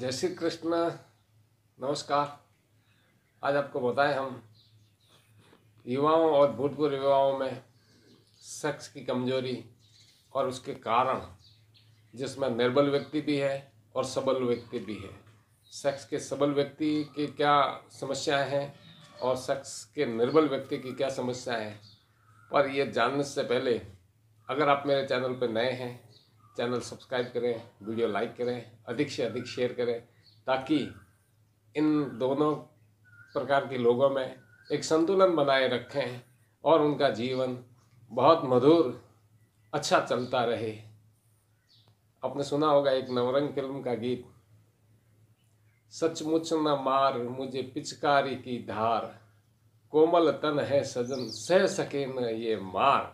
जय श्री कृष्ण नमस्कार आज आपको बताएं हम युवाओं और भूतपूर्व युवाओं में सेक्स की कमजोरी और उसके कारण जिसमें निर्बल व्यक्ति भी है और सबल व्यक्ति भी है सेक्स के सबल व्यक्ति की क्या समस्याएं हैं और सेक्स के निर्बल व्यक्ति की क्या समस्याएं हैं पर यह जानने से पहले अगर आप मेरे चैनल पर नए हैं चैनल सब्सक्राइब करें वीडियो लाइक करें अधिक से अधिक शेयर करें ताकि इन दोनों प्रकार के लोगों में एक संतुलन बनाए रखें और उनका जीवन बहुत मधुर अच्छा चलता रहे आपने सुना होगा एक नवरंग फिल्म का गीत सचमुच न मार मुझे पिचकारी की धार कोमल तन है सजन सह सके न ये मार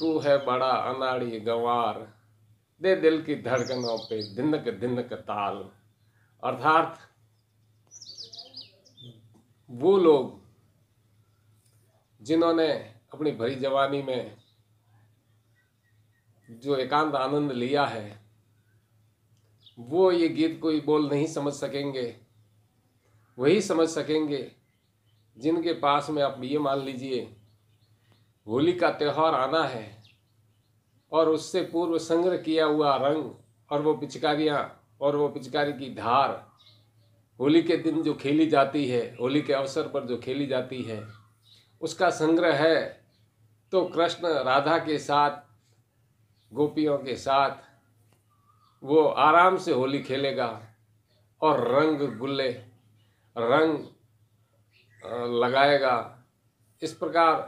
तू है बड़ा अनाड़ी गंवार दे दिल की धड़कनों पे दिनक दिनक ताल अर्थात वो लोग जिन्होंने अपनी भरी जवानी में जो एकांत आनंद लिया है वो ये गीत कोई बोल नहीं समझ सकेंगे वही समझ सकेंगे जिनके पास में आप ये मान लीजिए होली का त्यौहार आना है और उससे पूर्व संग्रह किया हुआ रंग और वो पिचकारियाँ और वो पिचकारी की धार होली के दिन जो खेली जाती है होली के अवसर पर जो खेली जाती है उसका संग्रह है तो कृष्ण राधा के साथ गोपियों के साथ वो आराम से होली खेलेगा और रंग गुल्ले रंग लगाएगा इस प्रकार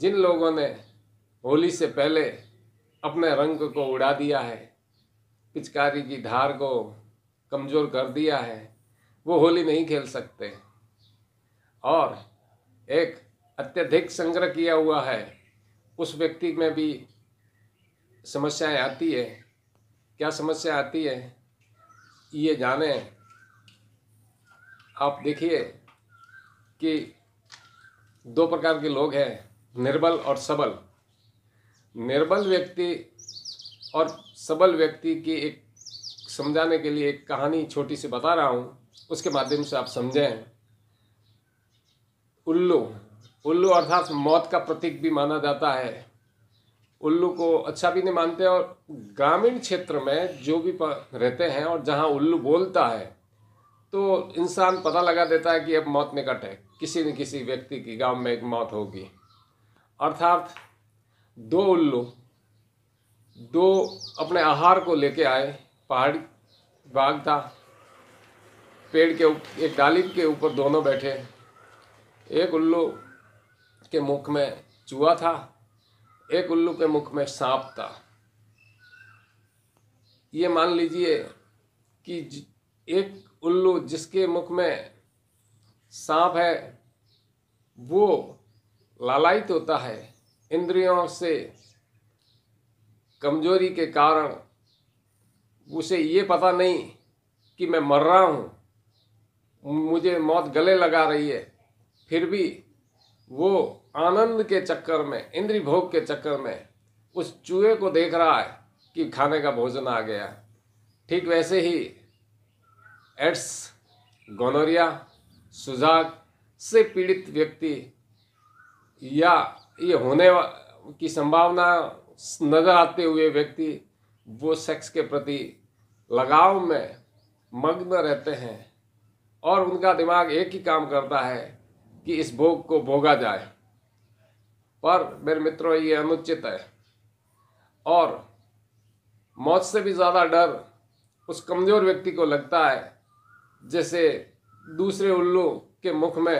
जिन लोगों ने होली से पहले अपने रंग को उड़ा दिया है पिचकारी की धार को कमज़ोर कर दिया है वो होली नहीं खेल सकते और एक अत्यधिक संग्रह किया हुआ है उस व्यक्ति में भी समस्याएं आती है क्या समस्या आती है ये जाने आप देखिए कि दो प्रकार के लोग हैं निर्बल और सबल निर्बल व्यक्ति और सबल व्यक्ति की एक समझाने के लिए एक कहानी छोटी सी बता रहा हूँ उसके माध्यम से आप समझें उल्लू उल्लू अर्थात मौत का प्रतीक भी माना जाता है उल्लू को अच्छा भी नहीं मानते और ग्रामीण क्षेत्र में जो भी रहते हैं और जहाँ उल्लू बोलता है तो इंसान पता लगा देता है कि अब मौत निकट है किसी न किसी व्यक्ति की गांव में एक मौत होगी अर्थात दो उल्लू दो अपने आहार को लेके आए पहाड़ी बाग था पेड़ के एक डाली के ऊपर दोनों बैठे एक उल्लू के मुख में चूहा था एक उल्लू के मुख में सांप था ये मान लीजिए कि एक उल्लू जिसके मुख में सांप है वो लालायित होता है इंद्रियों से कमजोरी के कारण उसे ये पता नहीं कि मैं मर रहा हूँ मुझे मौत गले लगा रही है फिर भी वो आनंद के चक्कर में इंद्री भोग के चक्कर में उस चूहे को देख रहा है कि खाने का भोजन आ गया ठीक वैसे ही एड्स गोनोरिया सुजाक से पीड़ित व्यक्ति या ये होने की संभावना नजर आते हुए व्यक्ति वो सेक्स के प्रति लगाव में मग्न रहते हैं और उनका दिमाग एक ही काम करता है कि इस भोग को भोगा जाए पर मेरे मित्रों ये अनुचित है और मौत से भी ज़्यादा डर उस कमज़ोर व्यक्ति को लगता है जैसे दूसरे उल्लू के मुख में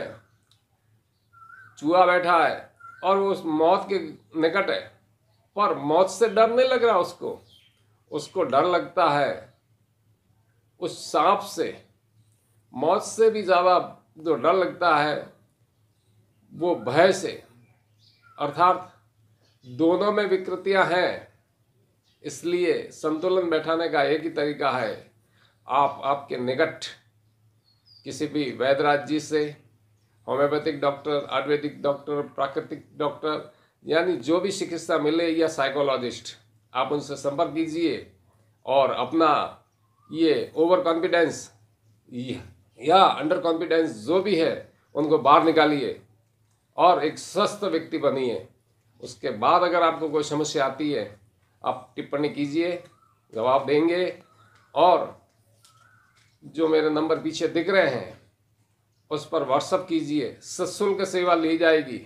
चूहा बैठा है और वो उस मौत के निकट है पर मौत से डर नहीं लग रहा उसको उसको डर लगता है उस सांप से मौत से भी ज़्यादा जो डर लगता है वो भय से अर्थात दोनों में विकृतियां हैं इसलिए संतुलन बैठाने का एक ही तरीका है आप आपके निकट किसी भी वैदराज जी से होम्योपैथिक डॉक्टर आयुर्वेदिक डॉक्टर प्राकृतिक डॉक्टर यानी जो भी चिकित्सा मिले या साइकोलॉजिस्ट आप उनसे संपर्क कीजिए और अपना ये ओवर कॉन्फिडेंस या अंडर कॉन्फिडेंस जो भी है उनको बाहर निकालिए और एक स्वस्थ व्यक्ति बनिए उसके बाद अगर आपको कोई समस्या आती है आप टिप्पणी कीजिए जवाब देंगे और जो मेरे नंबर पीछे दिख रहे हैं उस पर व्हाट्सअप कीजिए सशुल्क सेवा ली जाएगी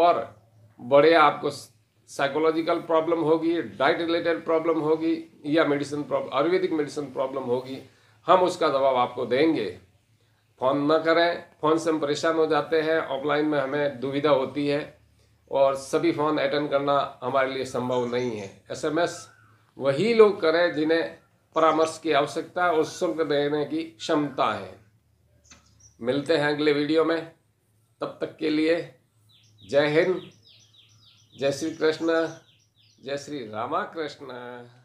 पर बड़े आपको साइकोलॉजिकल प्रॉब्लम होगी डाइट रिलेटेड प्रॉब्लम होगी या medicine problem ayurvedic medicine problem होगी हम उसका जवाब आपको देंगे फ़ोन ना करें फ़ोन से हम परेशान हो जाते हैं ऑफलाइन में हमें दुविधा होती है और सभी फ़ोन अटेंड करना हमारे लिए संभव नहीं है एसएमएस वही लोग करें जिन्हें परामर्श की आवश्यकता और शुल्क देने की क्षमता है मिलते हैं अगले वीडियो में तब तक के लिए जय हिंद जय श्री कृष्ण जय श्री रामा कृष्ण